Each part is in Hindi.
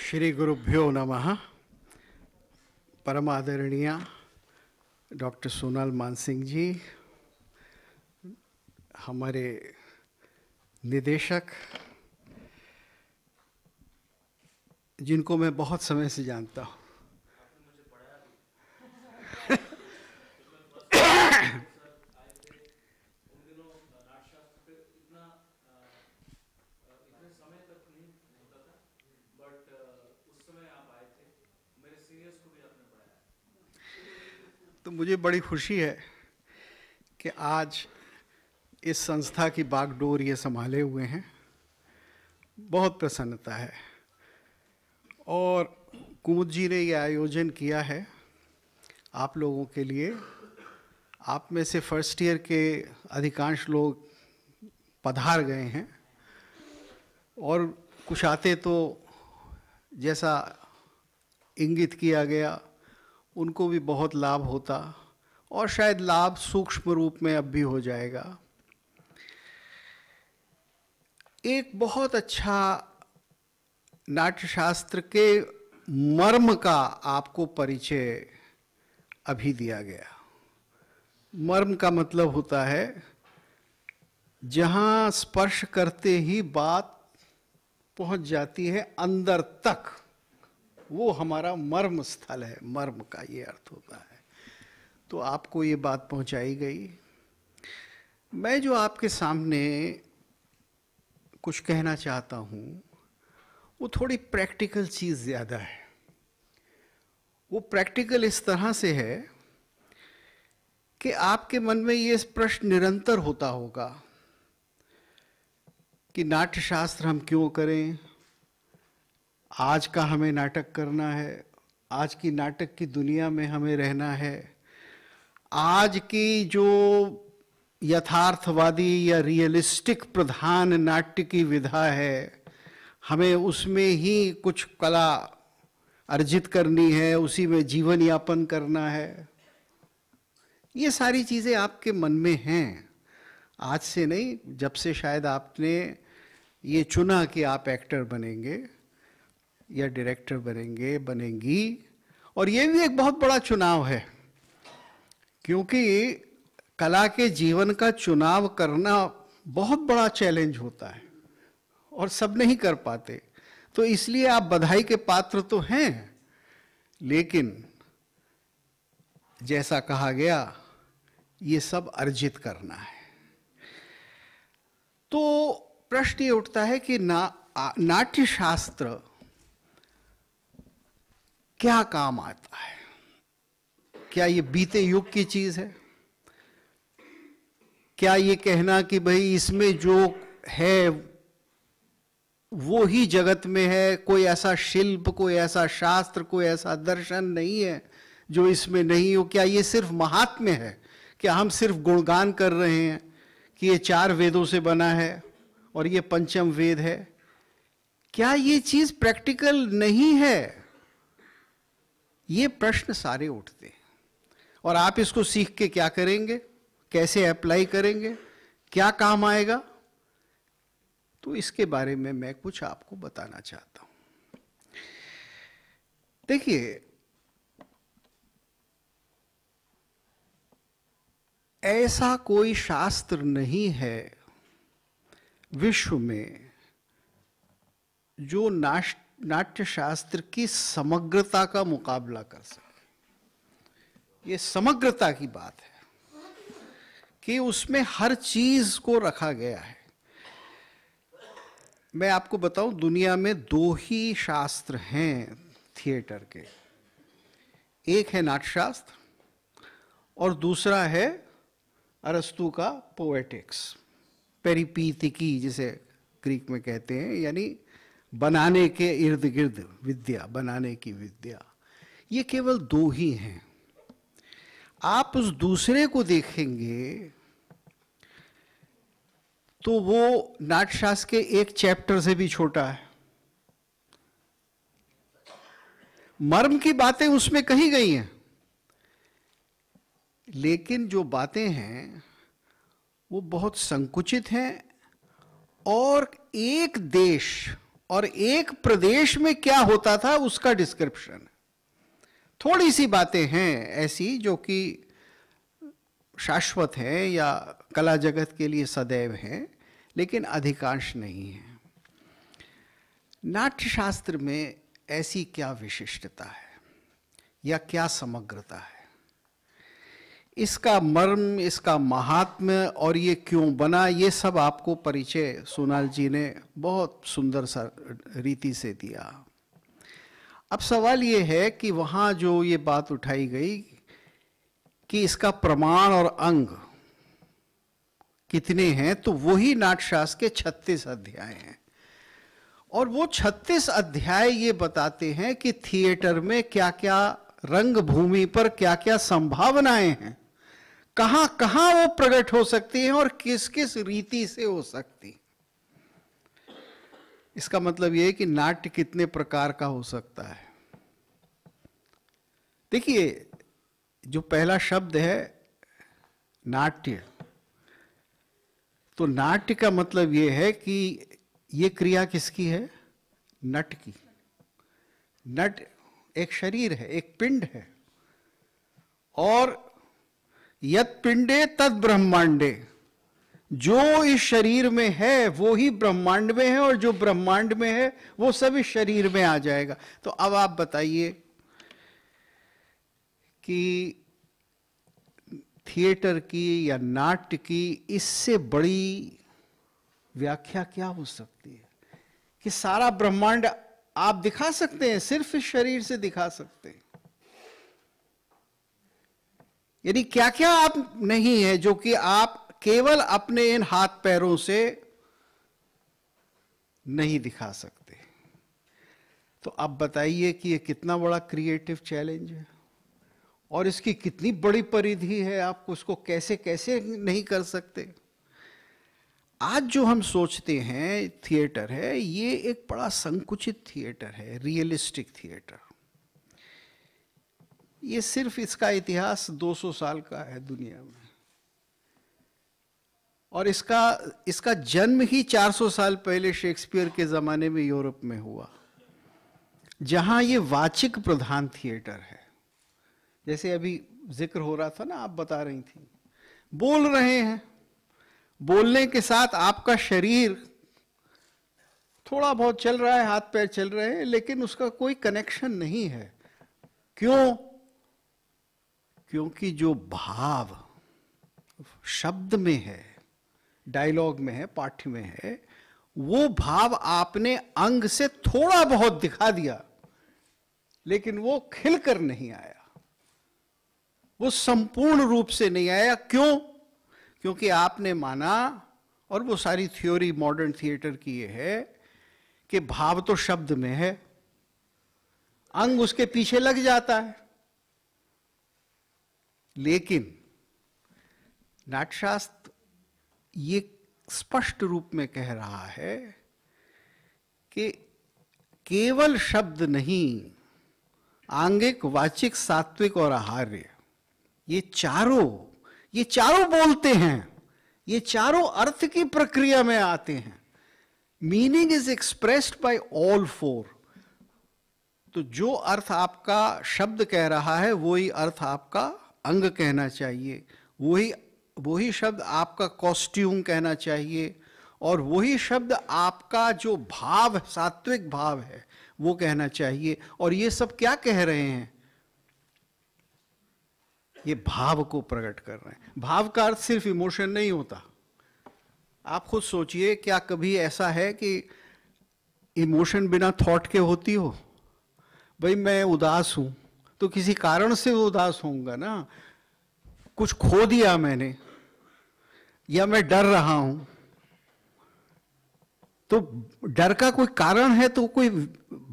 श्री गुरुभ्यो नमः परम आदरणीय डॉक्टर सोनाल मानसिंह जी हमारे निदेशक जिनको मैं बहुत समय से जानता हूँ मुझे बड़ी खुशी है कि आज इस संस्था की बागडोर ये संभाले हुए हैं बहुत प्रसन्नता है और कुमुद जी ने ये आयोजन किया है आप लोगों के लिए आप में से फर्स्ट ईयर के अधिकांश लोग पधार गए हैं और कुछ आते तो जैसा इंगित किया गया उनको भी बहुत लाभ होता और शायद लाभ सूक्ष्म रूप में अब भी हो जाएगा एक बहुत अच्छा नाट्यशास्त्र के मर्म का आपको परिचय अभी दिया गया मर्म का मतलब होता है जहां स्पर्श करते ही बात पहुंच जाती है अंदर तक वो हमारा मर्म स्थल है मर्म का ये अर्थ होता है तो आपको ये बात पहुंचाई गई मैं जो आपके सामने कुछ कहना चाहता हूँ वो थोड़ी प्रैक्टिकल चीज़ ज़्यादा है वो प्रैक्टिकल इस तरह से है कि आपके मन में ये प्रश्न निरंतर होता होगा कि नाट्यशास्त्र हम क्यों करें आज का हमें नाटक करना है आज की नाटक की दुनिया में हमें रहना है आज की जो यथार्थवादी या रियलिस्टिक प्रधान नाट्य की विधा है हमें उसमें ही कुछ कला अर्जित करनी है उसी में जीवन यापन करना है ये सारी चीज़ें आपके मन में हैं आज से नहीं जब से शायद आपने ये चुना कि आप एक्टर बनेंगे या डायरेक्टर बनेंगे बनेंगी और ये भी एक बहुत बड़ा चुनाव है क्योंकि कला के जीवन का चुनाव करना बहुत बड़ा चैलेंज होता है और सब नहीं कर पाते तो इसलिए आप बधाई के पात्र तो हैं लेकिन जैसा कहा गया ये सब अर्जित करना है तो प्रश्न ये उठता है कि ना नाट्य शास्त्र क्या काम आता है क्या ये बीते युग की चीज है क्या ये कहना कि भाई इसमें जो है वो ही जगत में है कोई ऐसा शिल्प कोई ऐसा शास्त्र कोई ऐसा दर्शन नहीं है जो इसमें नहीं हो क्या ये सिर्फ महात्म्य है क्या हम सिर्फ गुणगान कर रहे हैं कि ये चार वेदों से बना है और ये पंचम वेद है क्या ये चीज़ प्रैक्टिकल नहीं है ये प्रश्न सारे उठते हैं और आप इसको सीख के क्या करेंगे कैसे अप्लाई करेंगे क्या काम आएगा तो इसके बारे में मैं कुछ आपको बताना चाहता हूं देखिए ऐसा कोई शास्त्र नहीं है विश्व में जो नाश नाट्य शास्त्र की समग्रता का मुकाबला कर सके ये समग्रता की बात है कि उसमें हर चीज को रखा गया है मैं आपको बताऊं दुनिया में दो ही शास्त्र हैं थिएटर के एक है नाट्यशास्त्र और दूसरा है अरस्तु का पोएटिक्स पेरिपीतिकी जिसे ग्रीक में कहते हैं यानी बनाने के इर्द गिर्द विद्या बनाने की विद्या ये केवल दो ही हैं आप उस दूसरे को देखेंगे तो वो नाटशास्त्र के एक चैप्टर से भी छोटा है मर्म की बातें उसमें कही गई हैं लेकिन जो बातें हैं वो बहुत संकुचित हैं और एक देश और एक प्रदेश में क्या होता था उसका डिस्क्रिप्शन थोड़ी सी बातें हैं ऐसी जो कि शाश्वत हैं या कला जगत के लिए सदैव हैं लेकिन अधिकांश नहीं है नाट्यशास्त्र में ऐसी क्या विशिष्टता है या क्या समग्रता है इसका मर्म इसका महात्म्य और ये क्यों बना ये सब आपको परिचय सोनाल जी ने बहुत सुंदर सा रीति से दिया अब सवाल ये है कि वहाँ जो ये बात उठाई गई कि इसका प्रमाण और अंग कितने हैं तो वही नाटशास्त्र के 36 अध्याय हैं और वो 36 अध्याय ये बताते हैं कि थिएटर में क्या क्या रंग भूमि पर क्या क्या संभावनाएं हैं कहां कहां वो प्रकट हो सकती है और किस किस रीति से हो सकती इसका मतलब यह है कि नाट्य कितने प्रकार का हो सकता है देखिए जो पहला शब्द है नाट्य तो नाट्य का मतलब यह है कि ये क्रिया किसकी है नट की नट एक शरीर है एक पिंड है और यत पिंडे तद ब्रह्मांडे जो इस शरीर में है वो ही ब्रह्मांड में है और जो ब्रह्मांड में है वो सब इस शरीर में आ जाएगा तो अब आप बताइए कि थिएटर की या नाट्य की इससे बड़ी व्याख्या क्या हो सकती है कि सारा ब्रह्मांड आप दिखा सकते हैं सिर्फ इस शरीर से दिखा सकते हैं यानी क्या क्या आप नहीं है जो कि आप केवल अपने इन हाथ पैरों से नहीं दिखा सकते तो आप बताइए कि ये कितना बड़ा क्रिएटिव चैलेंज है और इसकी कितनी बड़ी परिधि है आप उसको कैसे कैसे नहीं कर सकते आज जो हम सोचते हैं थिएटर है ये एक बड़ा संकुचित थिएटर है रियलिस्टिक थिएटर ये सिर्फ इसका इतिहास 200 साल का है दुनिया में और इसका इसका जन्म ही 400 साल पहले शेक्सपियर के ज़माने में यूरोप में हुआ जहां ये वाचिक प्रधान थिएटर है जैसे अभी जिक्र हो रहा था ना आप बता रही थी बोल रहे हैं बोलने के साथ आपका शरीर थोड़ा बहुत चल रहा है हाथ पैर चल रहे हैं लेकिन उसका कोई कनेक्शन नहीं है क्यों क्योंकि जो भाव शब्द में है डायलॉग में है पाठ्य में है वो भाव आपने अंग से थोड़ा बहुत दिखा दिया लेकिन वो खिलकर नहीं आया वो संपूर्ण रूप से नहीं आया क्यों क्योंकि आपने माना और वो सारी थ्योरी मॉडर्न थिएटर की ये है कि भाव तो शब्द में है अंग उसके पीछे लग जाता है लेकिन नाटशास्त्र ये स्पष्ट रूप में कह रहा है कि केवल शब्द नहीं आंगिक वाचिक सात्विक और आहार्य ये चारों ये चारों बोलते हैं ये चारों अर्थ की प्रक्रिया में आते हैं meaning is expressed by all four तो जो अर्थ आपका शब्द कह रहा है वही अर्थ आपका अंग कहना चाहिए वही वही शब्द आपका कॉस्ट्यूम कहना चाहिए और वही शब्द आपका जो भाव सात्विक भाव है वो कहना चाहिए और ये सब क्या कह रहे हैं ये भाव को प्रकट कर रहे हैं भाव का अर्थ सिर्फ इमोशन नहीं होता आप खुद सोचिए क्या कभी ऐसा है कि इमोशन बिना थॉट के होती हो भाई मैं उदास हूं तो किसी कारण से वो उदास होऊंगा ना कुछ खो दिया मैंने या मैं डर रहा हूं तो डर का कोई कारण है तो कोई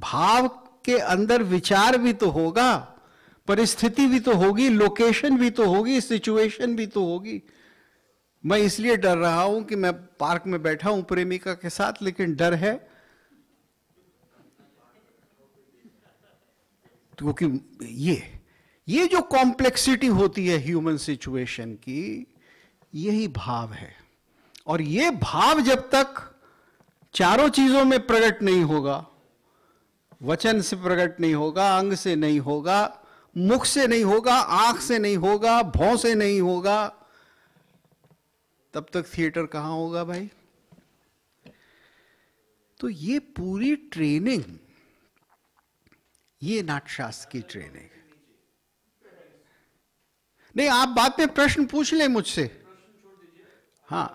भाव के अंदर विचार भी तो होगा परिस्थिति भी तो होगी लोकेशन भी तो होगी सिचुएशन भी तो होगी मैं इसलिए डर रहा हूं कि मैं पार्क में बैठा हूं प्रेमिका के साथ लेकिन डर है क्योंकि ये ये जो कॉम्प्लेक्सिटी होती है ह्यूमन सिचुएशन की यही भाव है और ये भाव जब तक चारों चीजों में प्रकट नहीं होगा वचन से प्रकट नहीं होगा अंग से नहीं होगा मुख से नहीं होगा आंख से नहीं होगा भौ से नहीं होगा तब तक थिएटर कहां होगा भाई तो ये पूरी ट्रेनिंग ये नाटशास्त्र की ट्रेनिंग नहीं आप बाद में प्रश्न पूछ ले मुझसे हाँ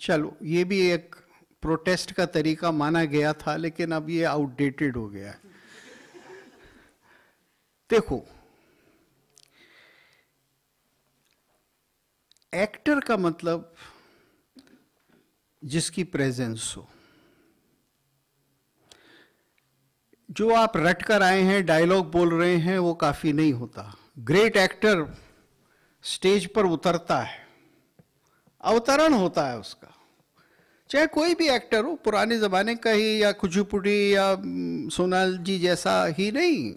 चलो ये भी एक प्रोटेस्ट का तरीका माना गया था लेकिन अब ये आउटडेटेड हो गया है देखो एक्टर का मतलब जिसकी प्रेजेंस हो जो आप रट कर आए हैं डायलॉग बोल रहे हैं वो काफ़ी नहीं होता ग्रेट एक्टर स्टेज पर उतरता है अवतरण होता है उसका चाहे कोई भी एक्टर हो पुराने ज़माने का ही या खुजुपुटी या हम्म, सोनाल जी जैसा ही नहीं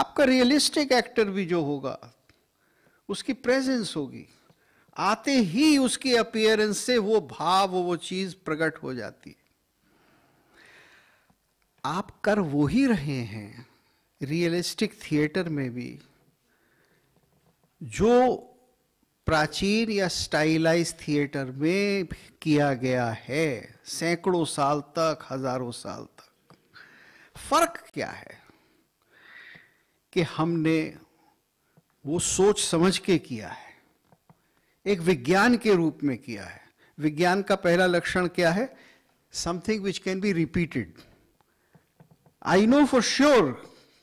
आपका रियलिस्टिक एक्टर भी जो होगा उसकी प्रेजेंस होगी आते ही उसकी अपियरेंस से वो भाव वो चीज प्रकट हो जाती है आप कर वो ही रहे हैं रियलिस्टिक थिएटर में भी जो प्राचीन या स्टाइलाइज थिएटर में किया गया है सैकड़ों साल तक हजारों साल तक फर्क क्या है कि हमने वो सोच समझ के किया है एक विज्ञान के रूप में किया है विज्ञान का पहला लक्षण क्या है something which can be repeated I know for sure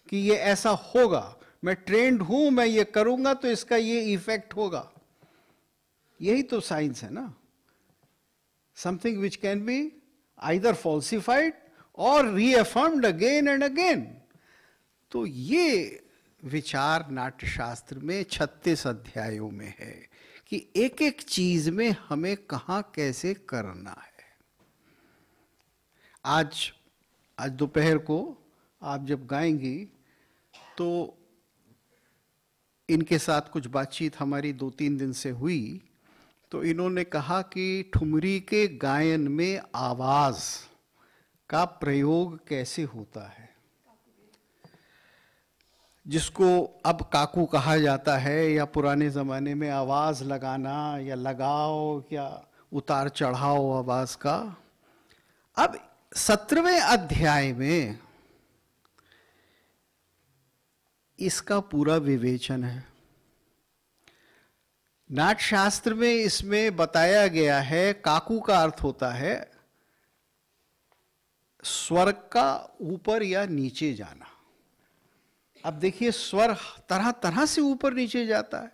कि ये ऐसा होगा मैं ट्रेंड हूं मैं ये करूंगा तो इसका ये इफेक्ट होगा यही तो साइंस है ना something which can be either falsified और रीअफर्म्ड अगेन एंड अगेन तो ये विचार नाट्यशास्त्र में छत्तीस अध्यायों में है कि एक एक चीज में हमें कहाँ कैसे करना है आज आज दोपहर को आप जब गाएंगी तो इनके साथ कुछ बातचीत हमारी दो तीन दिन से हुई तो इन्होंने कहा कि ठुमरी के गायन में आवाज़ का प्रयोग कैसे होता है जिसको अब काकू कहा जाता है या पुराने ज़माने में आवाज़ लगाना या लगाओ या उतार चढ़ाओ आवाज़ का अब सत्रहवें अध्याय में इसका पूरा विवेचन है नाट शास्त्र में इसमें बताया गया है काकू का अर्थ होता है स्वर्ग का ऊपर या नीचे जाना अब देखिए स्वर तरह तरह से ऊपर नीचे जाता है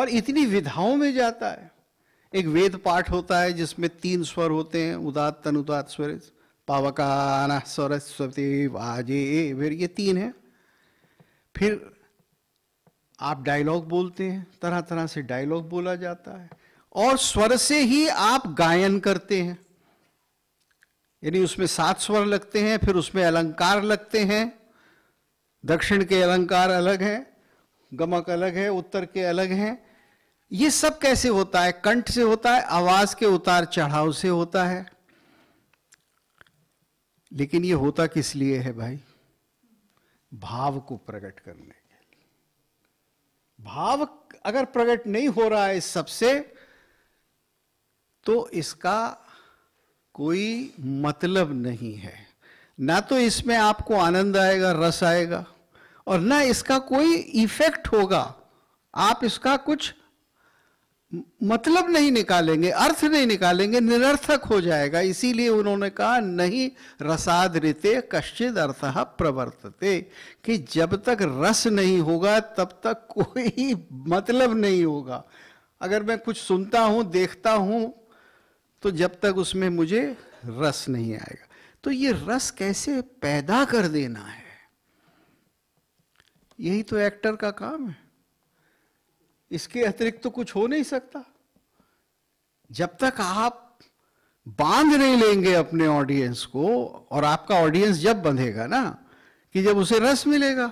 और इतनी विधाओं में जाता है एक वेद पाठ होता है जिसमें तीन स्वर होते हैं उदात उदात स्वर पावकाना सरस्वती वाजे फिर ये तीन है फिर आप डायलॉग बोलते हैं तरह तरह से डायलॉग बोला जाता है और स्वर से ही आप गायन करते हैं यानी उसमें सात स्वर लगते हैं फिर उसमें अलंकार लगते हैं दक्षिण के अलंकार अलग हैं गमक अलग है उत्तर के अलग हैं ये सब कैसे होता है कंठ से होता है आवाज के उतार चढ़ाव से होता है लेकिन ये होता किस लिए है भाई भाव को प्रकट करने के लिए भाव अगर प्रकट नहीं हो रहा है इस सबसे तो इसका कोई मतलब नहीं है ना तो इसमें आपको आनंद आएगा रस आएगा और ना इसका कोई इफेक्ट होगा आप इसका कुछ मतलब नहीं निकालेंगे अर्थ नहीं निकालेंगे निरर्थक हो जाएगा इसीलिए उन्होंने कहा नहीं रसाद रिते कश्चित अर्थ प्रवर्तते कि जब तक रस नहीं होगा तब तक कोई मतलब नहीं होगा अगर मैं कुछ सुनता हूँ देखता हूं तो जब तक उसमें मुझे रस नहीं आएगा तो ये रस कैसे पैदा कर देना है यही तो एक्टर का काम है इसके अतिरिक्त तो कुछ हो नहीं सकता जब तक आप बांध नहीं लेंगे अपने ऑडियंस को और आपका ऑडियंस जब बंधेगा ना कि जब उसे रस मिलेगा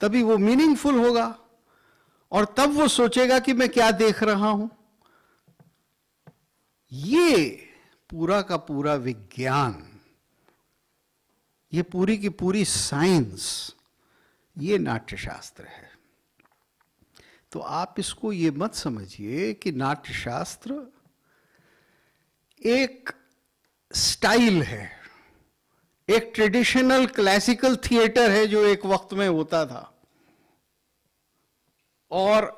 तभी वो मीनिंगफुल होगा और तब वो सोचेगा कि मैं क्या देख रहा हूं ये पूरा का पूरा विज्ञान ये पूरी की पूरी साइंस ये नाट्यशास्त्र है तो आप इसको ये मत समझिए कि नाट्यशास्त्र एक स्टाइल है एक ट्रेडिशनल क्लासिकल थिएटर है जो एक वक्त में होता था और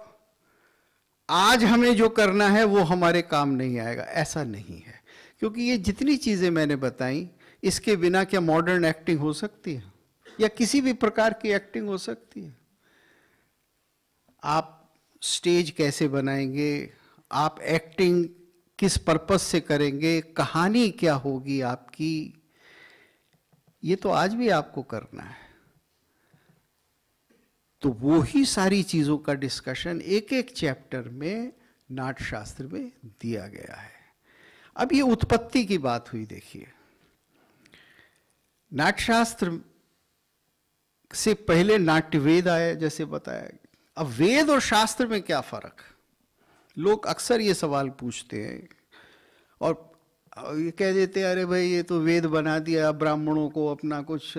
आज हमें जो करना है वो हमारे काम नहीं आएगा ऐसा नहीं है क्योंकि ये जितनी चीज़ें मैंने बताई इसके बिना क्या मॉडर्न एक्टिंग हो सकती है या किसी भी प्रकार की एक्टिंग हो सकती है आप स्टेज कैसे बनाएंगे आप एक्टिंग किस पर्पज से करेंगे कहानी क्या होगी आपकी ये तो आज भी आपको करना है तो वो ही सारी चीजों का डिस्कशन एक एक चैप्टर में नाटशास्त्र में दिया गया है अब ये उत्पत्ति की बात हुई देखिए नाटशास्त्र से पहले नाट्य वेद आया जैसे बताया अब वेद और शास्त्र में क्या फर्क लोग अक्सर ये सवाल पूछते हैं और ये कह देते हैं अरे भाई ये तो वेद बना दिया ब्राह्मणों को अपना कुछ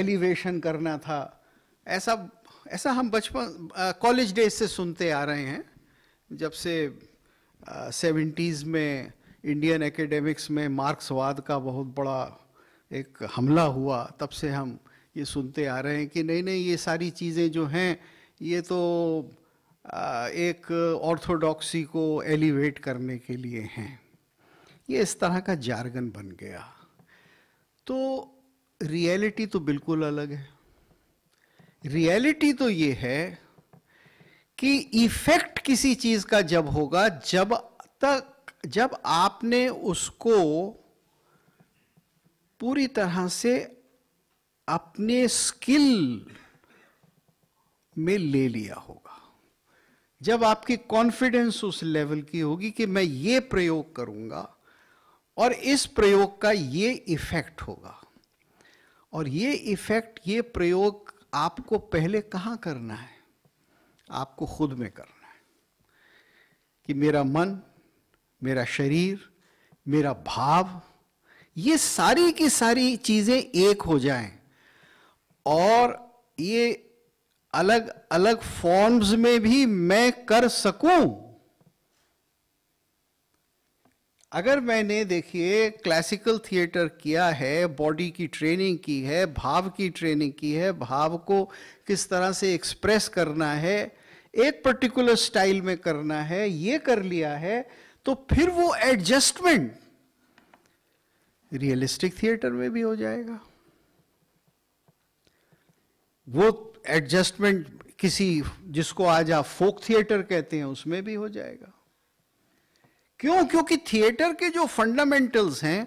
एलिवेशन करना था ऐसा ऐसा हम बचपन कॉलेज डेज से सुनते आ रहे हैं जब से सेवेंटीज़ में इंडियन एकेडमिक्स में मार्क्सवाद का बहुत बड़ा एक हमला हुआ तब से हम ये सुनते आ रहे हैं कि नहीं नहीं ये सारी चीज़ें जो हैं ये तो एक ऑर्थोडॉक्सी को एलिवेट करने के लिए हैं ये इस तरह का जार्गन बन गया तो रियलिटी तो बिल्कुल अलग है रियलिटी तो ये है कि इफेक्ट किसी चीज का जब होगा जब तक जब आपने उसको पूरी तरह से अपने स्किल में ले लिया होगा जब आपकी कॉन्फिडेंस उस लेवल की होगी कि मैं ये प्रयोग करूंगा और इस प्रयोग का ये इफेक्ट होगा और ये इफेक्ट ये प्रयोग आपको पहले कहां करना है आपको खुद में करना है कि मेरा मन मेरा शरीर मेरा भाव ये सारी की सारी चीजें एक हो जाएं और ये अलग अलग फॉर्म्स में भी मैं कर सकूं अगर मैंने देखिए क्लासिकल थिएटर किया है बॉडी की ट्रेनिंग की है भाव की ट्रेनिंग की है भाव को किस तरह से एक्सप्रेस करना है एक पर्टिकुलर स्टाइल में करना है ये कर लिया है तो फिर वो एडजस्टमेंट रियलिस्टिक थिएटर में भी हो जाएगा वो एडजस्टमेंट किसी जिसको आज आप फोक थिएटर कहते हैं उसमें भी हो जाएगा क्यों क्योंकि थिएटर के जो फंडामेंटल्स हैं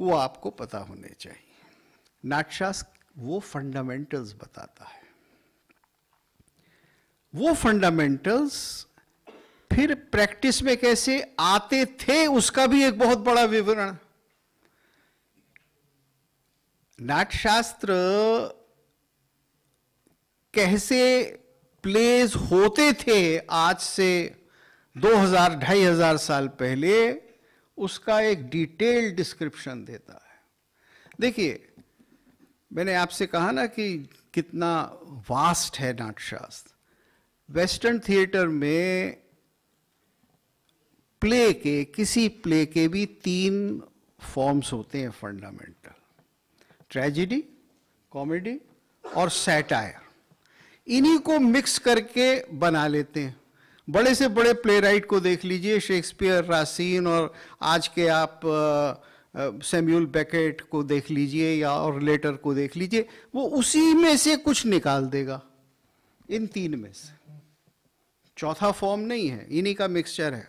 वो आपको पता होने चाहिए नाटशास्त्र वो फंडामेंटल्स बताता है वो फंडामेंटल्स फिर प्रैक्टिस में कैसे आते थे उसका भी एक बहुत बड़ा विवरण नाट्यशास्त्र कैसे प्लेज होते थे आज से दो हजार साल पहले उसका एक डिटेल डिस्क्रिप्शन देता है देखिए मैंने आपसे कहा ना कि कितना वास्ट है नाट्यशास्त्र वेस्टर्न थिएटर में प्ले के किसी प्ले के भी तीन फॉर्म्स होते हैं फंडामेंटल ट्रेजिडी कॉमेडी और सैटायर इन्हीं को मिक्स करके बना लेते हैं बड़े से बड़े प्लेराइट को देख लीजिए शेक्सपियर रासीन और आज के आप सेम्यूल बैकेट को देख लीजिए या और लेटर को देख लीजिए वो उसी में से कुछ निकाल देगा इन तीन में से चौथा फॉर्म नहीं है इन्हीं का मिक्सचर है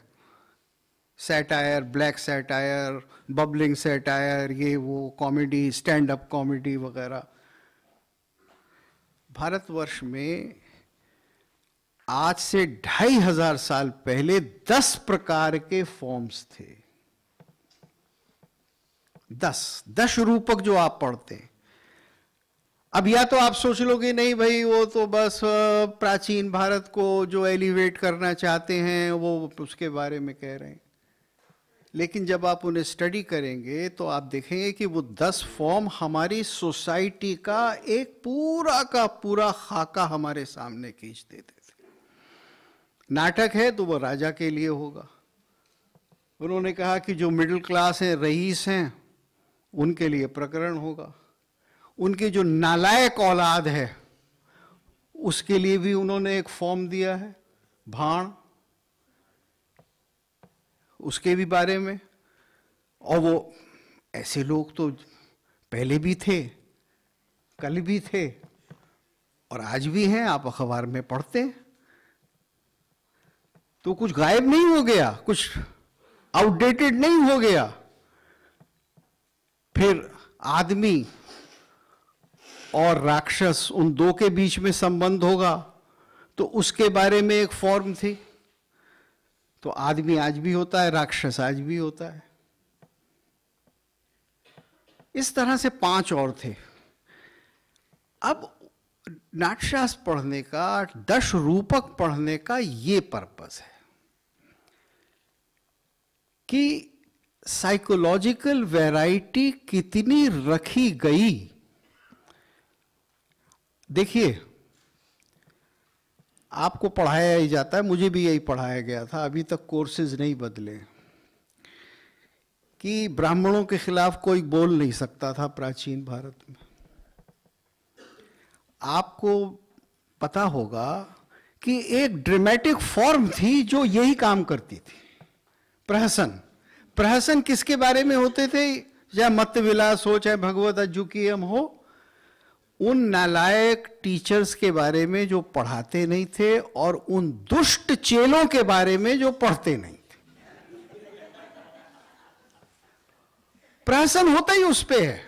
satire black satire bubbling satire ये वो कॉमेडी स्टैंड अप कॉमेडी वगैरह भारतवर्ष में आज से ढाई हजार साल पहले दस प्रकार के फॉर्म्स थे दस दस रूपक जो आप पढ़ते हैं अब या तो आप सोच लो कि नहीं भाई वो तो बस प्राचीन भारत को जो एलिवेट करना चाहते हैं वो उसके बारे में कह रहे हैं लेकिन जब आप उन्हें स्टडी करेंगे तो आप देखेंगे कि वो दस फॉर्म हमारी सोसाइटी का एक पूरा का पूरा खाका हमारे सामने खींच देते थे नाटक है तो वो राजा के लिए होगा उन्होंने कहा कि जो मिडिल क्लास हैं रईस हैं उनके लिए प्रकरण होगा उनकी जो नालायक औलाद है उसके लिए भी उन्होंने एक फॉर्म दिया है भाण उसके भी बारे में और वो ऐसे लोग तो पहले भी थे कल भी थे और आज भी हैं आप अखबार में पढ़ते तो कुछ गायब नहीं हो गया कुछ आउटडेटेड नहीं हो गया फिर आदमी और राक्षस उन दो के बीच में संबंध होगा तो उसके बारे में एक फॉर्म थी तो आदमी आज भी होता है राक्षस आज भी होता है इस तरह से पांच और थे अब नाट्यशास पढ़ने का दश रूपक पढ़ने का ये पर्पस है कि साइकोलॉजिकल वैरायटी कितनी रखी गई देखिए आपको पढ़ाया ही जाता है मुझे भी यही पढ़ाया गया था अभी तक कोर्सेज नहीं बदले कि ब्राह्मणों के खिलाफ कोई बोल नहीं सकता था प्राचीन भारत में आपको पता होगा कि एक ड्रामेटिक फॉर्म थी जो यही काम करती थी प्रहसन प्रहसन किसके बारे में होते थे या मत विलास हो चाहे भगवत अज्जू हो उन नालायक टीचर्स के बारे में जो पढ़ाते नहीं थे और उन दुष्ट चेलों के बारे में जो पढ़ते नहीं थे प्रहसन होता ही उस पर है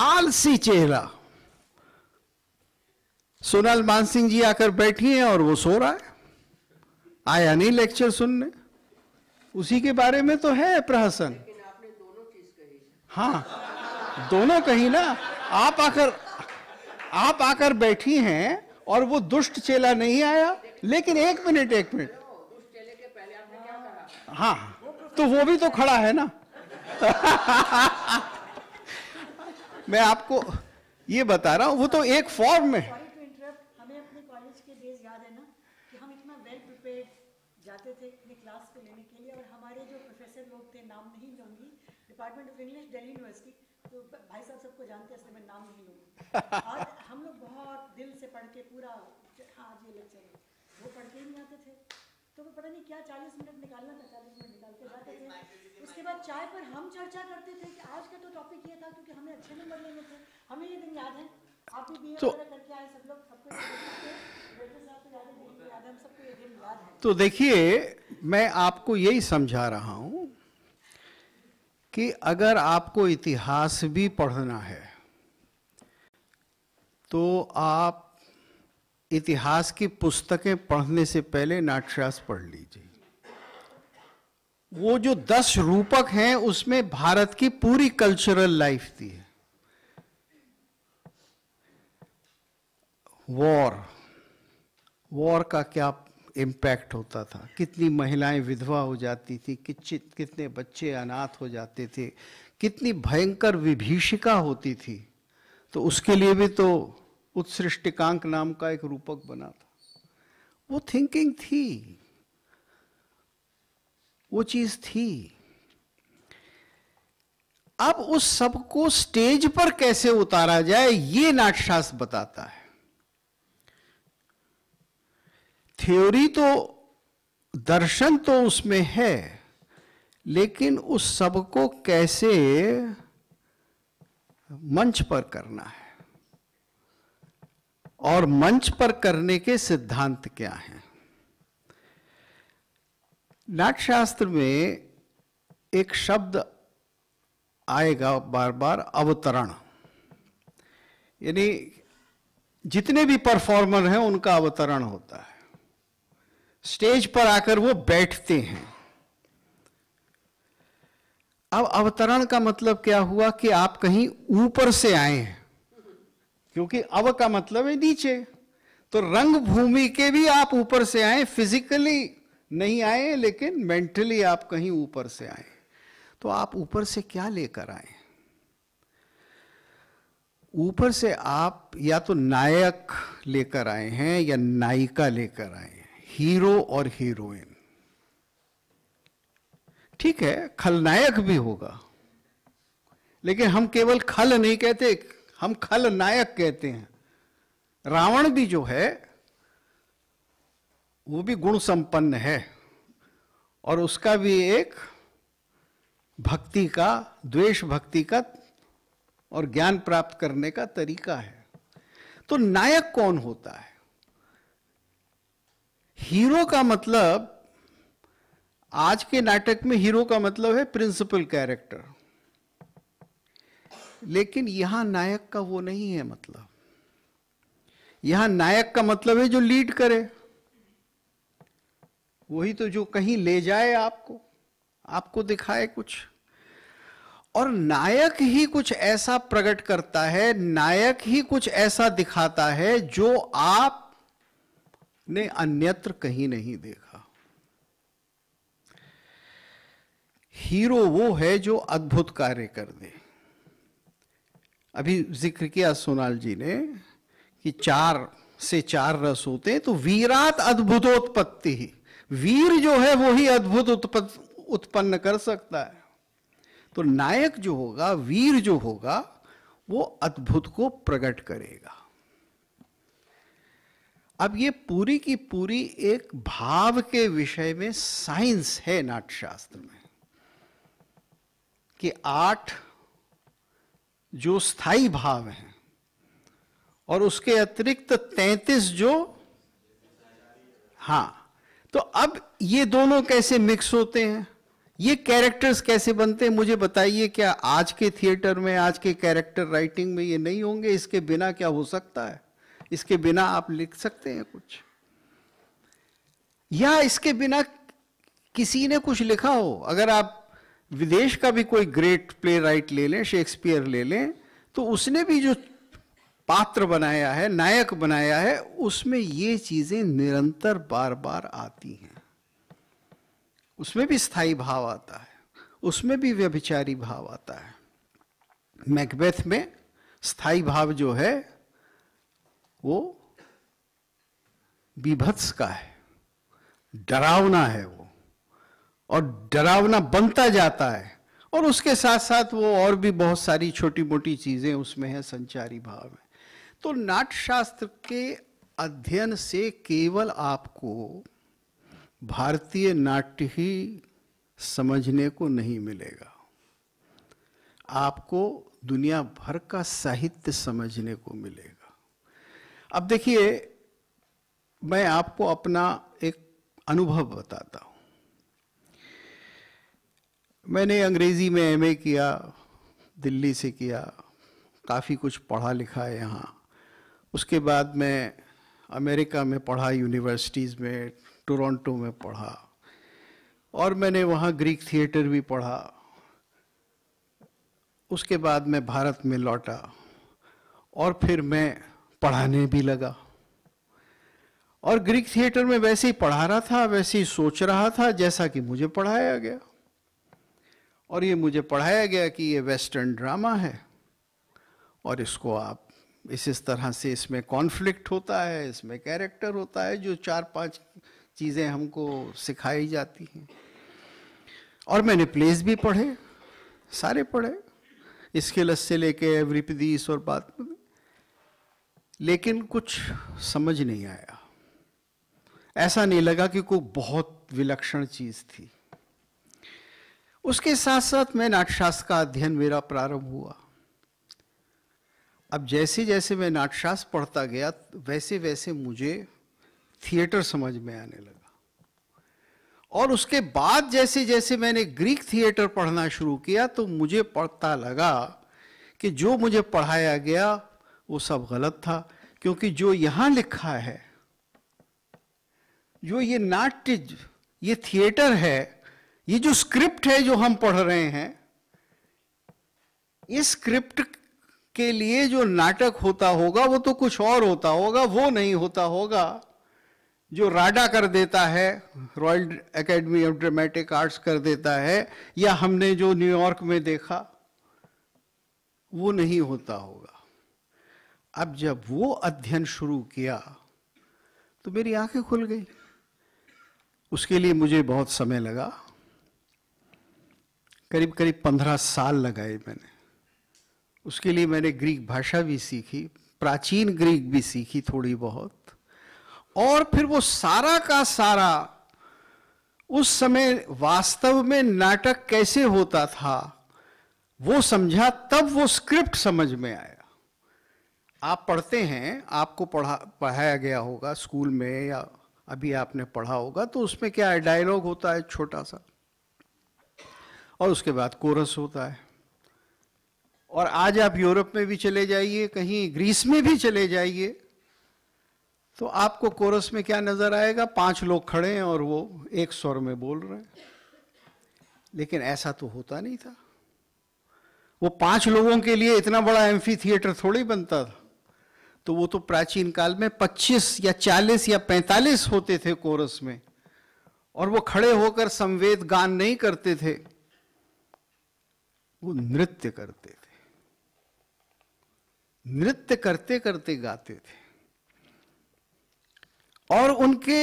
आलसी चेहरा सोनल मानसिंह जी आकर बैठी हैं और वो सो रहा है आया नहीं लेक्चर सुनने उसी के बारे में तो है प्रहसन हाँ दोनों कही ना आप आकर आप आकर बैठी हैं और वो दुष्ट चेला नहीं आया लेकिन एक मिनट एक मिनट हाँ तो वो भी तो खड़ा है ना मैं आपको ये बता रहा हूँ वो तो एक फॉर्म में है जाते थे अपने क्लास को लेने के लिए और हमारे जो प्रोफेसर लोग थे नाम नहीं लूंगी department of English Delhi University भाई साहब सबको जानते हैं मैं नाम नहीं लूंगा आज हम लोग बहुत दिल से पढ़ के पूरा आज ये लेक्चर है वो पढ़ के ही नहीं आते थे तो वो पता नहीं क्या चालीस मिनट निकालना था चालीस मिनट निकाल के जाते थे उसके बाद चाय पर हम चर्चा करते थे कि आज का तो टॉपिक ये था क्योंकि हमें अच्छे नंबर लेने थे हमें ये दिन याद है आप भी बी तो करके आए सब लोग सबको तो देखिए मैं आपको यही समझा रहा हूं कि अगर आपको इतिहास भी पढ़ना है तो आप इतिहास की पुस्तकें पढ़ने से पहले नाट्यशास्त्र पढ़ लीजिए वो जो दस रूपक हैं उसमें भारत की पूरी कल्चरल लाइफ थी वॉर वॉर का क्या इम्पैक्ट होता था कितनी महिलाएं विधवा हो जाती थी किचित कितने बच्चे अनाथ हो जाते थे कितनी भयंकर विभीषिका होती थी तो उसके लिए भी तो उत्सृष्टिकांक नाम का एक रूपक बना था वो थिंकिंग थी वो चीज थी अब उस सब को स्टेज पर कैसे उतारा जाए ये नाटशास्त्र बताता है थ्योरी तो दर्शन तो उसमें है लेकिन उस सब को कैसे मंच पर करना है और मंच पर करने के सिद्धांत क्या हैं नाट्यशास्त्र में एक शब्द आएगा बार बार अवतरण यानी जितने भी परफॉर्मर हैं उनका अवतरण होता है स्टेज पर आकर वो बैठते हैं अब अवतरण का मतलब क्या हुआ कि आप कहीं ऊपर से आए हैं क्योंकि अव का मतलब है नीचे तो रंग भूमि के भी आप ऊपर से आए फिजिकली नहीं आए लेकिन मेंटली आप कहीं ऊपर से आए तो आप ऊपर से क्या लेकर आए ऊपर से आप या तो नायक लेकर आए हैं या नायिका लेकर आए हीरो और हीरोइन ठीक है खलनायक भी होगा लेकिन हम केवल खल नहीं कहते हम खल नायक कहते हैं रावण भी जो है वो भी गुण संपन्न है और उसका भी एक भक्ति का द्वेष भक्ति का और ज्ञान प्राप्त करने का तरीका है तो नायक कौन होता है हीरो का मतलब आज के नाटक में हीरो का मतलब है प्रिंसिपल कैरेक्टर लेकिन यहां नायक का वो नहीं है मतलब यहां नायक का मतलब है जो लीड करे वही तो जो कहीं ले जाए आपको आपको दिखाए कुछ और नायक ही कुछ ऐसा प्रकट करता है नायक ही कुछ ऐसा दिखाता है जो आप ने अन्यत्र कहीं नहीं देखा हीरो वो है जो अद्भुत कार्य कर दे अभी जिक्र किया सोनाल जी ने कि चार से चार रस होते हैं तो वीरात अद्भुतोत्पत्ति ही वीर जो है वो ही अद्भुत उत्पन्न कर सकता है तो नायक जो होगा वीर जो होगा वो अद्भुत को प्रकट करेगा अब ये पूरी की पूरी एक भाव के विषय में साइंस है नाट्यशास्त्र में कि आठ जो स्थाई भाव हैं और उसके अतिरिक्त तैतीस जो हा तो अब ये दोनों कैसे मिक्स होते हैं ये कैरेक्टर्स कैसे बनते हैं मुझे बताइए क्या आज के थिएटर में आज के कैरेक्टर राइटिंग में ये नहीं होंगे इसके बिना क्या हो सकता है इसके बिना आप लिख सकते हैं कुछ या इसके बिना किसी ने कुछ लिखा हो अगर आप विदेश का भी कोई ग्रेट प्ले राइट ले लें शेक्सपियर ले लें तो उसने भी जो पात्र बनाया है नायक बनाया है उसमें ये चीजें निरंतर बार बार आती हैं उसमें भी स्थाई भाव आता है उसमें भी व्यभिचारी भाव आता है मैकबेथ में स्थायी भाव जो है वो विभत्स का है डरावना है वो और डरावना बनता जाता है और उसके साथ साथ वो और भी बहुत सारी छोटी मोटी चीजें उसमें है संचारी भाव में तो नाट्यशास्त्र के अध्ययन से केवल आपको भारतीय नाट्य ही समझने को नहीं मिलेगा आपको दुनिया भर का साहित्य समझने को मिलेगा अब देखिए मैं आपको अपना एक अनुभव बताता हूँ मैंने अंग्रेज़ी में एमए किया दिल्ली से किया काफ़ी कुछ पढ़ा लिखा है यहाँ उसके बाद मैं अमेरिका में पढ़ा यूनिवर्सिटीज़ में टोरंटो में पढ़ा और मैंने वहाँ ग्रीक थिएटर भी पढ़ा उसके बाद मैं भारत में लौटा और फिर मैं पढ़ाने भी लगा और ग्रीक थिएटर में वैसे ही पढ़ा रहा था वैसे ही सोच रहा था जैसा कि मुझे पढ़ाया गया और ये मुझे पढ़ाया गया कि ये वेस्टर्न ड्रामा है और इसको आप इस इस तरह से इसमें कॉन्फ्लिक्ट होता है इसमें कैरेक्टर होता है जो चार पांच चीज़ें हमको सिखाई जाती हैं और मैंने प्लेस भी पढ़े सारे पढ़े इसके लस से लेके एवरीपदीस और बात लेकिन कुछ समझ नहीं आया ऐसा नहीं लगा कि कोई बहुत विलक्षण चीज थी उसके साथ साथ मैं नाटशास्त्र का अध्ययन मेरा प्रारंभ हुआ अब जैसे जैसे मैं नाटशास्त्र पढ़ता गया वैसे वैसे मुझे थिएटर समझ में आने लगा और उसके बाद जैसे जैसे मैंने ग्रीक थिएटर पढ़ना शुरू किया तो मुझे पढ़ता लगा कि जो मुझे पढ़ाया गया वो सब गलत था क्योंकि जो यहां लिखा है जो ये नाट्य ये थिएटर है ये जो स्क्रिप्ट है जो हम पढ़ रहे हैं इस स्क्रिप्ट के लिए जो नाटक होता होगा वो तो कुछ और होता होगा वो नहीं होता होगा जो राडा कर देता है Royal Academy of Dramatic Arts कर देता है या हमने जो न्यूयॉर्क में देखा वो नहीं होता होगा अब जब वो अध्ययन शुरू किया तो मेरी आंखें खुल गई उसके लिए मुझे बहुत समय लगा करीब करीब पंद्रह साल लगाए मैंने उसके लिए मैंने ग्रीक भाषा भी सीखी प्राचीन ग्रीक भी सीखी थोड़ी बहुत और फिर वो सारा का सारा उस समय वास्तव में नाटक कैसे होता था वो समझा तब वो स्क्रिप्ट समझ में आया आप पढ़ते हैं आपको पढ़ा पढ़ाया गया होगा स्कूल में या अभी आपने पढ़ा होगा तो उसमें क्या है डायलॉग होता है छोटा सा और उसके बाद कोरस होता है और आज आप यूरोप में भी चले जाइए कहीं ग्रीस में भी चले जाइए तो आपको कोरस में क्या नजर आएगा पांच लोग खड़े हैं और वो एक स्वर में बोल रहे हैं लेकिन ऐसा तो होता नहीं था वो पांच लोगों के लिए इतना बड़ा एम्फी थिएटर थोड़ी बनता था तो वो तो प्राचीन काल में 25 या 40 या 45 होते थे कोरस में और वो खड़े होकर संवेद गान नहीं करते थे वो नृत्य करते थे नृत्य करते करते गाते थे और उनके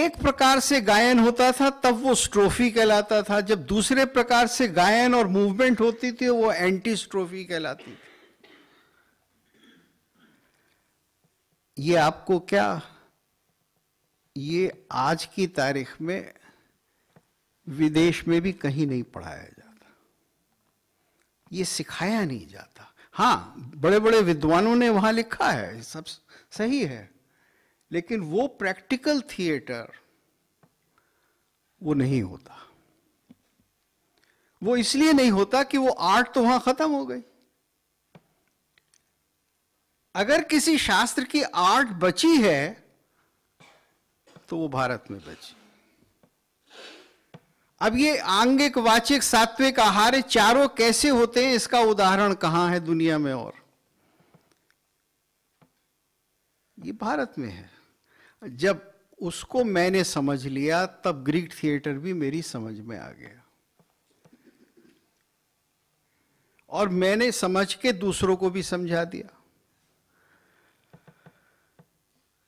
एक प्रकार से गायन होता था तब वो स्ट्रोफी कहलाता था जब दूसरे प्रकार से गायन और मूवमेंट होती थी वो एंटी स्ट्रोफी कहलाती थी ये आपको क्या ये आज की तारीख में विदेश में भी कहीं नहीं पढ़ाया जाता ये सिखाया नहीं जाता हाँ बड़े बड़े विद्वानों ने वहां लिखा है सब सही है लेकिन वो प्रैक्टिकल थिएटर वो नहीं होता वो इसलिए नहीं होता कि वो आर्ट तो वहां खत्म हो गई अगर किसी शास्त्र की आर्ट बची है तो वो भारत में बची अब ये आंगिक वाचिक सात्विक आहार चारों कैसे होते हैं इसका उदाहरण कहां है दुनिया में और ये भारत में है जब उसको मैंने समझ लिया तब ग्रीक थिएटर भी मेरी समझ में आ गया और मैंने समझ के दूसरों को भी समझा दिया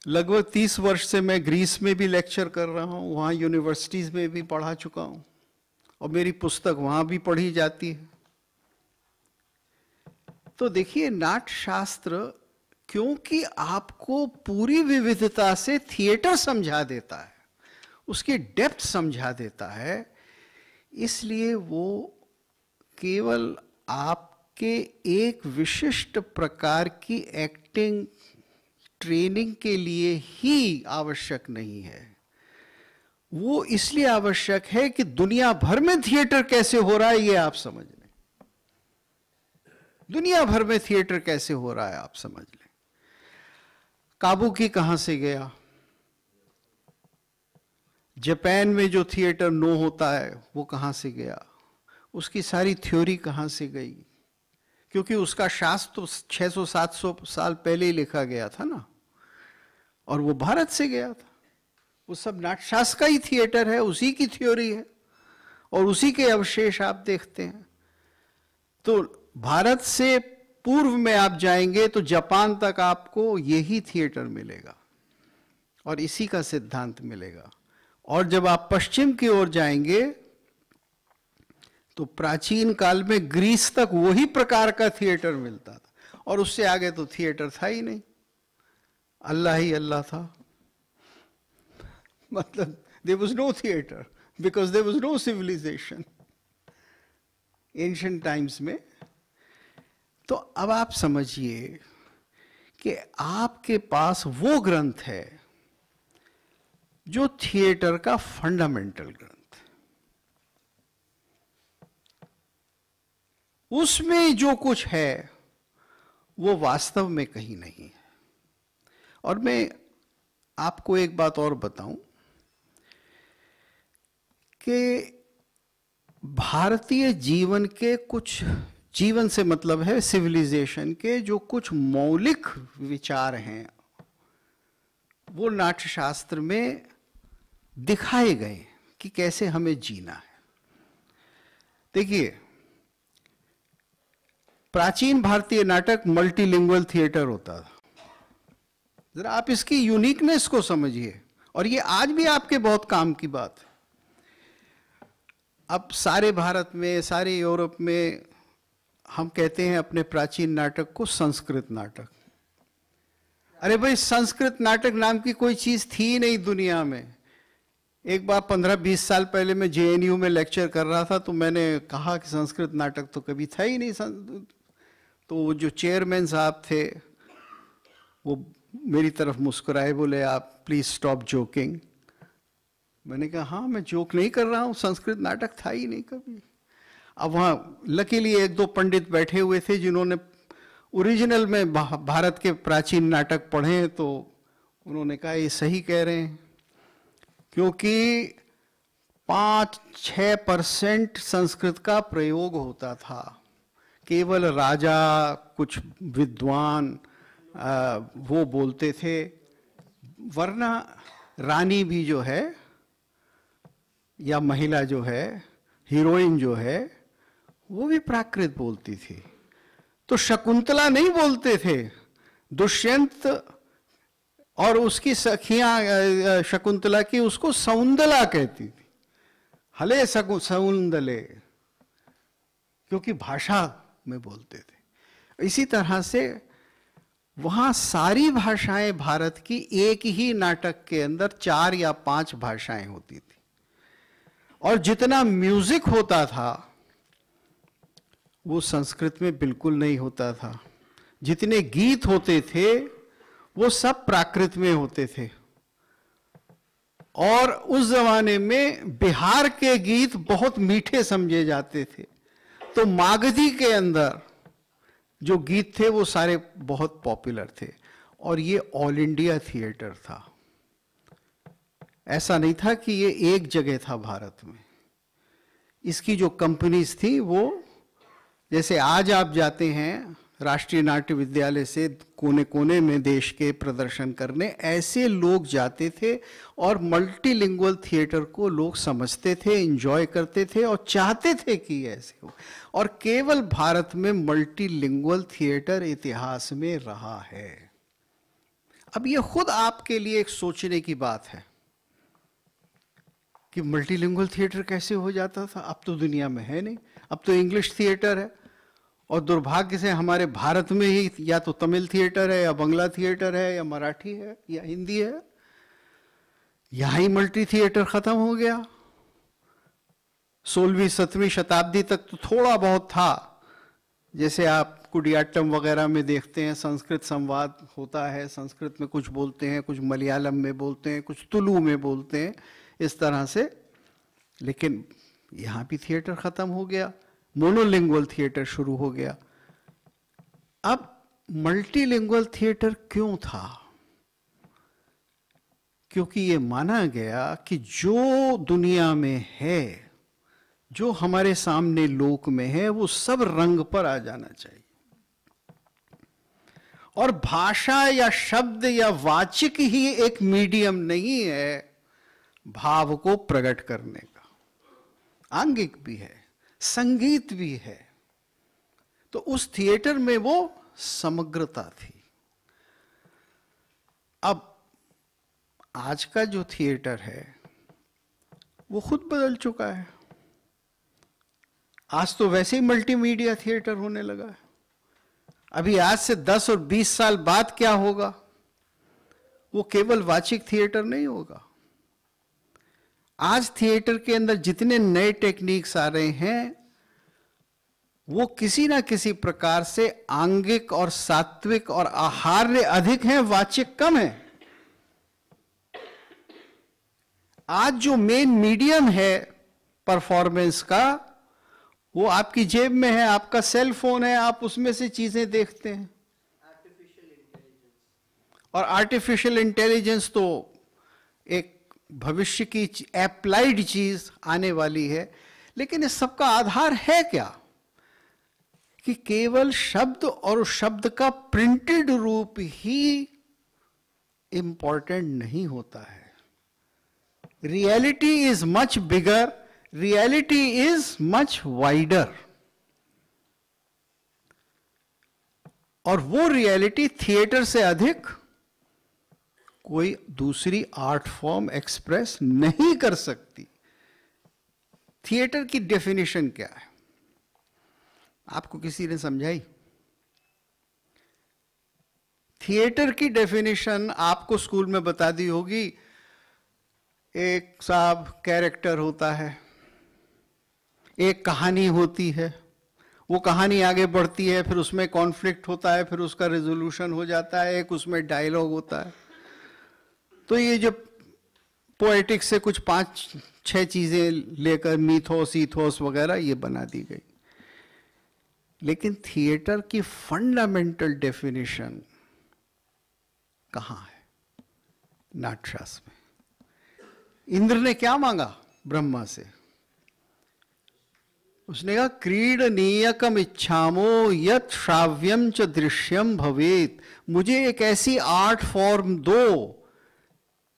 लगभग तीस वर्ष से मैं ग्रीस में भी लेक्चर कर रहा हूँ वहाँ यूनिवर्सिटीज़ में भी पढ़ा चुका हूँ और मेरी पुस्तक वहाँ भी पढ़ी जाती है तो देखिए नाट्य शास्त्र क्योंकि आपको पूरी विविधता से थिएटर समझा देता है उसकी डेप्थ समझा देता है इसलिए वो केवल आपके एक विशिष्ट प्रकार की एक्टिंग ट्रेनिंग के लिए ही आवश्यक नहीं है वो इसलिए आवश्यक है कि दुनिया भर में थिएटर कैसे हो रहा है ये आप समझ लें दुनिया भर में थिएटर कैसे हो रहा है आप समझ लें काबू की कहां से गया जापान में जो थिएटर नो होता है वो कहां से गया उसकी सारी थ्योरी कहां से गई क्योंकि उसका शास्त्र तो 600-700 साल पहले ही लिखा गया था ना और वो भारत से गया था वो सब नाटशास का ही थिएटर है उसी की थ्योरी है और उसी के अवशेष आप देखते हैं तो भारत से पूर्व में आप जाएंगे तो जापान तक आपको यही थिएटर मिलेगा और इसी का सिद्धांत मिलेगा और जब आप पश्चिम की ओर जाएंगे तो प्राचीन काल में ग्रीस तक वही प्रकार का थिएटर मिलता था और उससे आगे तो थिएटर था ही नहीं अल्लाह ही अल्लाह था मतलब there was no theatre because there was no civilisation ancient times में तो अब आप समझिए कि आपके पास वो ग्रंथ है जो थिएटर का फंडामेंटल ग्रंथ उसमें जो कुछ है वो वास्तव में कहीं नहीं है और मैं आपको एक बात और बताऊं कि भारतीय जीवन के कुछ जीवन से मतलब है सिविलाइजेशन के जो कुछ मौलिक विचार हैं वो नाट्यशास्त्र में दिखाए गए कि कैसे हमें जीना है देखिए प्राचीन भारतीय नाटक मल्टीलिंगुअल थिएटर होता था जरा आप इसकी यूनिकनेस को समझिए और ये आज भी आपके बहुत काम की बात है अब सारे भारत में सारे यूरोप में हम कहते हैं अपने प्राचीन नाटक को संस्कृत नाटक अरे भाई संस्कृत नाटक नाम की कोई चीज थी नहीं दुनिया में एक बार पंद्रह बीस साल पहले मैं जेएनयू में लेक्चर कर रहा था तो मैंने कहा कि संस्कृत नाटक तो कभी था ही नहीं तो जो चेयरमैन साहब थे वो मेरी तरफ मुस्कुराए बोले आप प्लीज़ स्टॉप जोकिंग मैंने कहा हाँ मैं जोक नहीं कर रहा हूँ संस्कृत नाटक था ही नहीं कभी अब वहाँ लकीली एक दो पंडित बैठे हुए थे जिन्होंने ओरिजिनल में भारत के प्राचीन नाटक पढ़े हैं तो उन्होंने कहा ये सही कह रहे हैं क्योंकि पाँच छ परसेंट संस्कृत का प्रयोग होता था केवल राजा कुछ विद्वान आ, वो बोलते थे वरना रानी भी जो है या महिला जो है हीरोइन जो है वो भी प्राकृत बोलती थी तो शकुंतला नहीं बोलते थे दुष्यंत और उसकी सखियां शकुंतला की उसको सौंदला कहती थी हले सकु सौंदले क्योंकि भाषा में बोलते थे इसी तरह से वहां सारी भाषाएं भारत की एक ही नाटक के अंदर चार या पांच भाषाएं होती थी और जितना म्यूजिक होता था वो संस्कृत में बिल्कुल नहीं होता था जितने गीत होते थे वो सब प्राकृत में होते थे और उस जमाने में बिहार के गीत बहुत मीठे समझे जाते थे तो मागधी के अंदर जो गीत थे वो सारे बहुत पॉपुलर थे और ये ऑल इंडिया थिएटर था ऐसा नहीं था कि ये एक जगह था भारत में इसकी जो कंपनीज थी वो जैसे आज आप जाते हैं राष्ट्रीय नाट्य विद्यालय से कोने कोने में देश के प्रदर्शन करने ऐसे लोग जाते थे और मल्टीलिंगुअल थिएटर को लोग समझते थे एंजॉय करते थे और चाहते थे कि ऐसे हो और केवल भारत में मल्टीलिंगुअल थिएटर इतिहास में रहा है अब ये खुद आपके लिए एक सोचने की बात है कि मल्टीलिंगुअल थिएटर कैसे हो जाता था अब तो दुनिया में है नहीं अब तो इंग्लिश थिएटर है और दुर्भाग्य से हमारे भारत में ही या तो तमिल थिएटर है या बंगला थिएटर है या मराठी है या हिंदी है यहाँ ही मल्टी थिएटर खत्म हो गया सोलहवीं सत्रहवीं शताब्दी तक तो थोड़ा बहुत था जैसे आप कुडियाट्टम वगैरह में देखते हैं संस्कृत संवाद होता है संस्कृत में कुछ बोलते हैं कुछ मलयालम में बोलते हैं कुछ तुलु में बोलते हैं इस तरह से लेकिन यहाँ भी थिएटर ख़त्म हो गया मोनोलिंगुअल थिएटर शुरू हो गया अब मल्टीलिंगुअल थिएटर क्यों था क्योंकि ये माना गया कि जो दुनिया में है जो हमारे सामने लोक में है वो सब रंग पर आ जाना चाहिए और भाषा या शब्द या वाचिक ही एक मीडियम नहीं है भाव को प्रकट करने का आंगिक भी है संगीत भी है तो उस थिएटर में वो समग्रता थी अब आज का जो थिएटर है वो खुद बदल चुका है आज तो वैसे ही मल्टीमीडिया थिएटर होने लगा है अभी आज से 10 और 20 साल बाद क्या होगा वो केवल वाचिक थिएटर नहीं होगा आज थिएटर के अंदर जितने नए टेक्निक्स आ रहे हैं वो किसी ना किसी प्रकार से आंगिक और सात्विक और आहार्य अधिक हैं वाचिक कम है आज जो मेन मीडियम है परफॉर्मेंस का वो आपकी जेब में है आपका सेल फोन है आप उसमें से चीजें देखते हैं आर्टिफिशियल इंटेलिजेंस और आर्टिफिशियल इंटेलिजेंस तो एक भविष्य की एप्लाइड चीज आने वाली है लेकिन इस सबका आधार है क्या कि केवल शब्द और शब्द का प्रिंटेड रूप ही इंपॉर्टेंट नहीं होता है reality is much bigger reality is much wider और वो रियलिटी थिएटर से अधिक कोई दूसरी आर्ट फॉर्म एक्सप्रेस नहीं कर सकती थिएटर की डेफिनेशन क्या है आपको किसी ने समझाई थिएटर की डेफिनेशन आपको स्कूल में बता दी होगी एक साहब कैरेक्टर होता है एक कहानी होती है वो कहानी आगे बढ़ती है फिर उसमें कॉन्फ्लिक्ट होता है फिर उसका रेजोल्यूशन हो जाता है एक उसमें डायलॉग होता है तो ये जो पोएटिक्स से कुछ पांच छह चीज़ें लेकर मीथोस ईथोस वगैरह ये बना दी गई लेकिन थिएटर की फंडामेंटल डेफिनेशन कहां है नाटशास में इंद्र ने क्या मांगा ब्रह्मा से उसने कहा क्रीड नियकम इच्छामो यत श्राव्यम च दृश्यम भवेत मुझे एक ऐसी आर्ट फॉर्म दो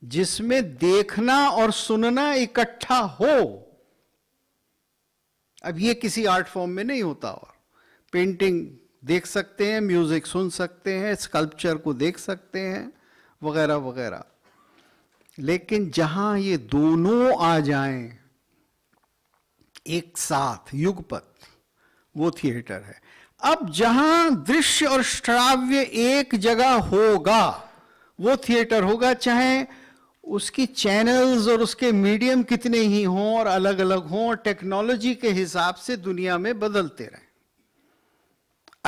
जिसमें देखना और सुनना इकट्ठा हो अब ये किसी आर्ट फॉर्म में नहीं होता और पेंटिंग देख सकते हैं म्यूजिक सुन सकते हैं स्कल्पचर को देख सकते हैं वगैरह वगैरह लेकिन जहां ये दोनों आ जाएं एक साथ युगपथ वो थिएटर है अब जहां दृश्य और श्राव्य एक जगह होगा वो थिएटर होगा चाहे उसकी चैनल्स और उसके मीडियम कितने ही हों और अलग अलग हों और टेक्नोलॉजी के हिसाब से दुनिया में बदलते रहे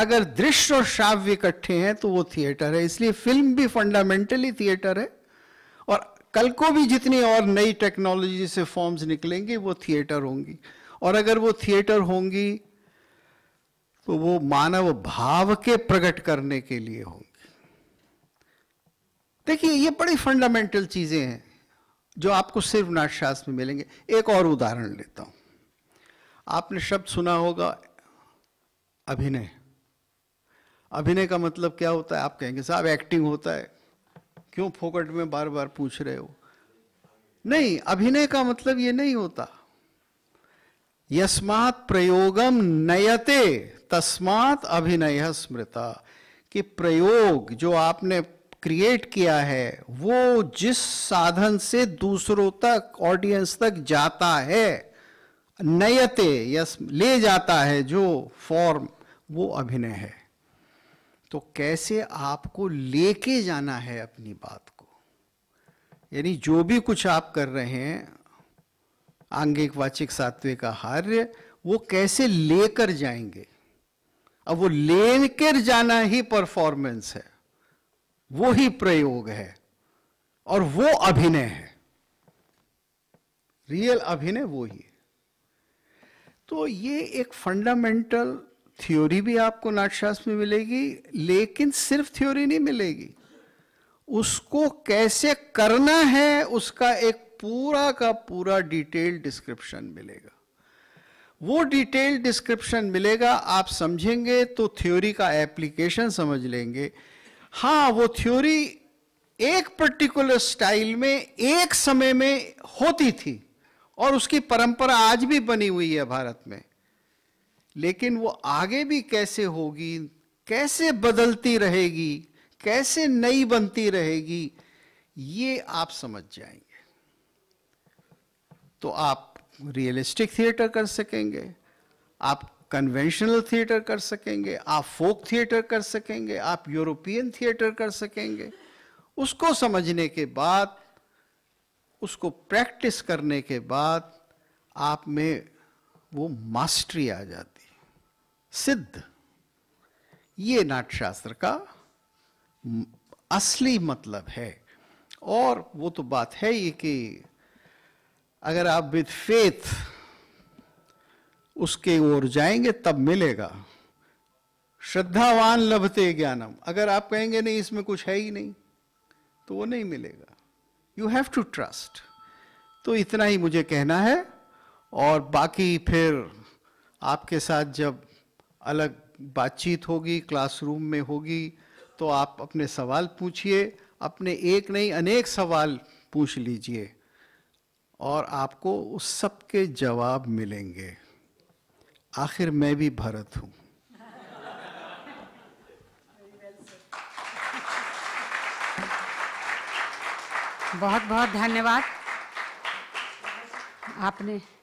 अगर दृश्य और श्राव्य इकट्ठे हैं तो वो थिएटर है इसलिए फिल्म भी फंडामेंटली थिएटर है और कल को भी जितनी और नई टेक्नोलॉजी से फॉर्म्स निकलेंगे वो थिएटर होंगी और अगर वो थिएटर होंगी तो वो मानव भाव के प्रकट करने के लिए होंगी देखिए ये बड़ी फंडामेंटल चीज़ें हैं जो आपको सिर्फ नाटशास्त्र में मिलेंगे एक और उदाहरण लेता हूं आपने शब्द सुना होगा अभिनय अभिनय का मतलब क्या होता है आप कहेंगे साहब एक्टिंग होता है क्यों फोकट में बार बार पूछ रहे हो नहीं अभिनय का मतलब ये नहीं होता यस्मात प्रयोगम नयते तस्मात अभिनय स्मृता कि प्रयोग जो आपने क्रिएट किया है वो जिस साधन से दूसरों तक ऑडियंस तक जाता है नयते यस ले जाता है जो फॉर्म वो अभिनय है तो कैसे आपको लेके जाना है अपनी बात को यानी जो भी कुछ आप कर रहे हैं आंगिक वाचिक सात्विक आहार्य वो कैसे लेकर जाएंगे अब वो लेकर जाना ही परफॉर्मेंस है वो ही प्रयोग है और वो अभिनय है रियल अभिनय वो ही है तो ये एक फंडामेंटल थ्योरी भी आपको नाटशास्त्र में मिलेगी लेकिन सिर्फ थ्योरी नहीं मिलेगी उसको कैसे करना है उसका एक पूरा का पूरा डिटेल डिस्क्रिप्शन मिलेगा वो डिटेल डिस्क्रिप्शन मिलेगा आप समझेंगे तो थ्योरी का एप्लीकेशन समझ लेंगे हाँ वो थ्योरी एक पर्टिकुलर स्टाइल में एक समय में होती थी और उसकी परंपरा आज भी बनी हुई है भारत में लेकिन वो आगे भी कैसे होगी कैसे बदलती रहेगी कैसे नई बनती रहेगी ये आप समझ जाएंगे तो आप रियलिस्टिक थिएटर कर सकेंगे आप कन्वेंशनल थिएटर कर सकेंगे आप फोक थिएटर कर सकेंगे आप यूरोपियन थिएटर कर सकेंगे उसको समझने के बाद उसको प्रैक्टिस करने के बाद आप में वो मास्टरी आ जाती सिद्ध ये नाट्यशास्त्र का असली मतलब है और वो तो बात है ये कि अगर आप विद फेथ उसके ओर जाएंगे तब मिलेगा श्रद्धावान लभते ज्ञानम अगर आप कहेंगे नहीं इसमें कुछ है ही नहीं तो वो नहीं मिलेगा यू हैव टू ट्रस्ट तो इतना ही मुझे कहना है और बाकी फिर आपके साथ जब अलग बातचीत होगी क्लासरूम में होगी तो आप अपने सवाल पूछिए अपने एक नहीं अनेक सवाल पूछ लीजिए और आपको उस सब के जवाब मिलेंगे आखिर मैं भी भरत हूं बहुत बहुत धन्यवाद आपने